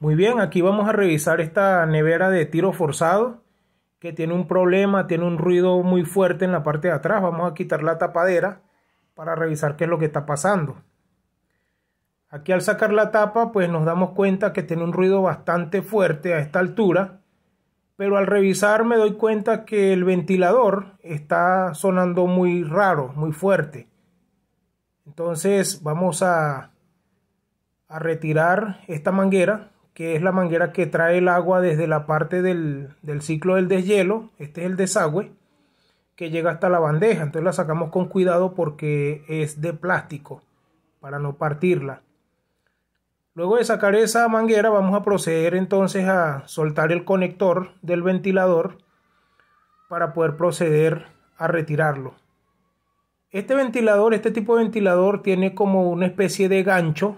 Muy bien, aquí vamos a revisar esta nevera de tiro forzado que tiene un problema, tiene un ruido muy fuerte en la parte de atrás. Vamos a quitar la tapadera para revisar qué es lo que está pasando. Aquí al sacar la tapa pues nos damos cuenta que tiene un ruido bastante fuerte a esta altura, pero al revisar me doy cuenta que el ventilador está sonando muy raro, muy fuerte. Entonces vamos a, a retirar esta manguera que es la manguera que trae el agua desde la parte del, ciclo del deshielo, este es el desagüe, que llega hasta la bandeja, entonces la sacamos con cuidado porque es de plástico, para no partirla. Luego de sacar esa manguera vamos a proceder entonces a soltar el conector del ventilador para poder proceder a retirarlo. Este ventilador, este tipo de ventilador tiene como una especie de gancho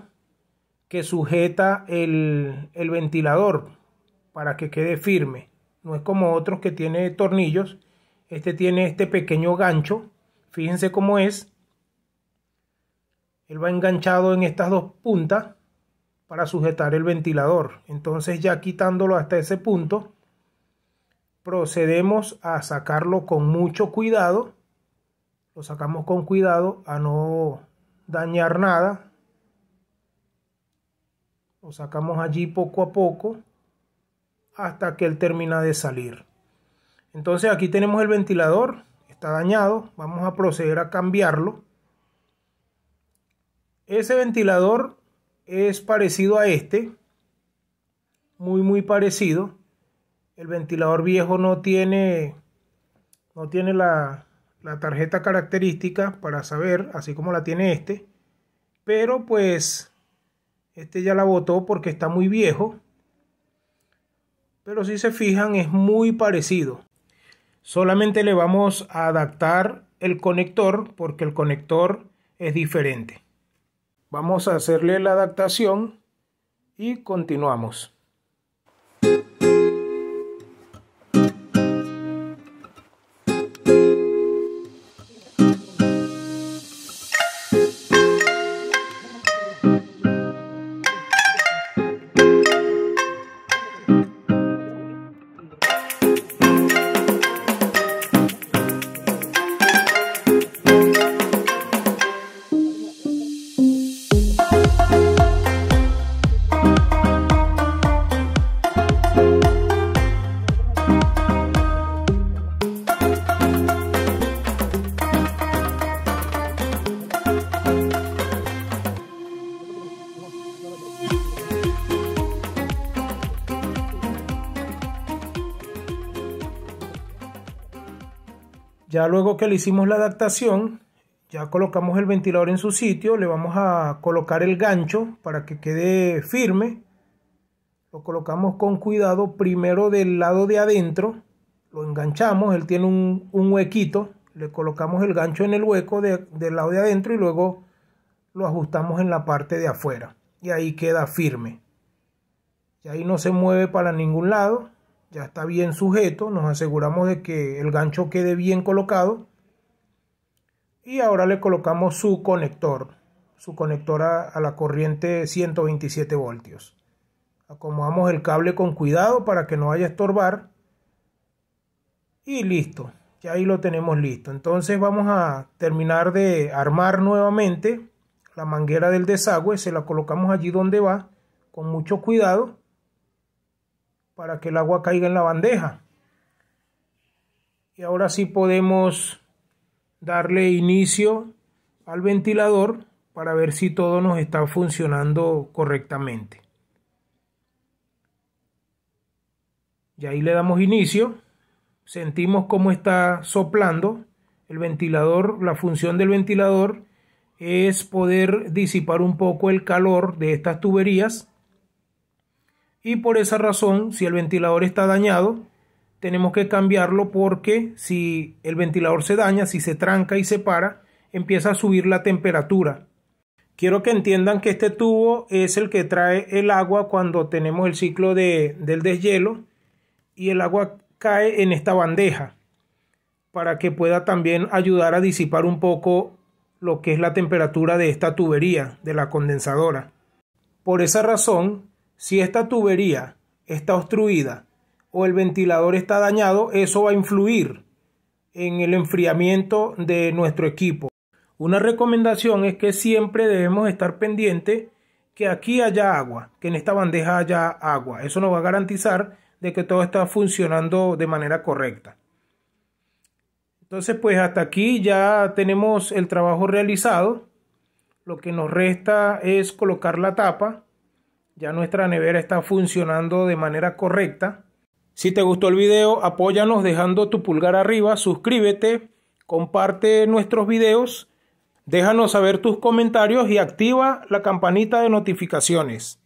que sujeta el, el ventilador para que quede firme. No es como otros que tiene tornillos. Este tiene este pequeño gancho. Fíjense cómo es. Él va enganchado en estas dos puntas para sujetar el ventilador. Entonces ya quitándolo hasta ese punto, procedemos a sacarlo con mucho cuidado. Lo sacamos con cuidado a no dañar nada, lo sacamos allí poco a poco hasta que él termina de salir. Entonces aquí tenemos el ventilador, está dañado, vamos a proceder a cambiarlo. Ese ventilador es parecido a este, muy muy parecido. El ventilador viejo no tiene, no tiene la, la tarjeta característica para saber, así como la tiene este. Pero pues este ya la votó porque está muy viejo. Pero si se fijan es muy parecido. Solamente le vamos a adaptar el conector porque el conector es diferente. Vamos a hacerle la adaptación y continuamos. Ya luego que le hicimos la adaptación, ya colocamos el ventilador en su sitio, le vamos a colocar el gancho para que quede firme. Lo colocamos con cuidado primero del lado de adentro, lo enganchamos, él tiene un, un huequito, le colocamos el gancho en el hueco del lado de adentro y luego lo ajustamos en la parte de afuera. Y ahí queda firme. Y ahí no se mueve para ningún lado ya está bien sujeto, nos aseguramos de que el gancho quede bien colocado y ahora le colocamos su conector, su conector a, la corriente 127 voltios. Acomodamos el cable con cuidado para que no vaya a estorbar y listo, ya ahí lo tenemos listo. Entonces vamos a terminar de armar nuevamente la manguera del desagüe, se la colocamos allí donde va con mucho cuidado para que el agua caiga en la bandeja. Y ahora sí podemos darle inicio al ventilador para ver si todo nos está funcionando correctamente. Y ahí le damos inicio. Sentimos cómo está soplando. El ventilador, la función del ventilador es poder disipar un poco el calor de estas tuberías y por esa razón si el ventilador está dañado tenemos que cambiarlo porque si el ventilador se daña, si se tranca y se para, empieza a subir la temperatura. Quiero que entiendan que este tubo es el que trae el agua cuando tenemos el ciclo de, del deshielo y el agua cae en esta bandeja para que pueda también ayudar a disipar un poco lo que es la temperatura de esta tubería, de la condensadora. Por esa razón, si esta tubería está obstruida o el ventilador está dañado, eso va a influir en el enfriamiento de nuestro equipo. Una recomendación es que siempre debemos estar pendiente que aquí haya agua, que en esta bandeja haya agua. Eso nos va a garantizar de que todo está funcionando de manera correcta. Entonces, pues hasta aquí ya tenemos el trabajo realizado. Lo que nos resta es colocar la tapa ya nuestra nevera está funcionando de manera correcta. Si te gustó el video, apóyanos dejando tu pulgar arriba, suscríbete, comparte nuestros videos, déjanos saber tus comentarios y activa la campanita de notificaciones.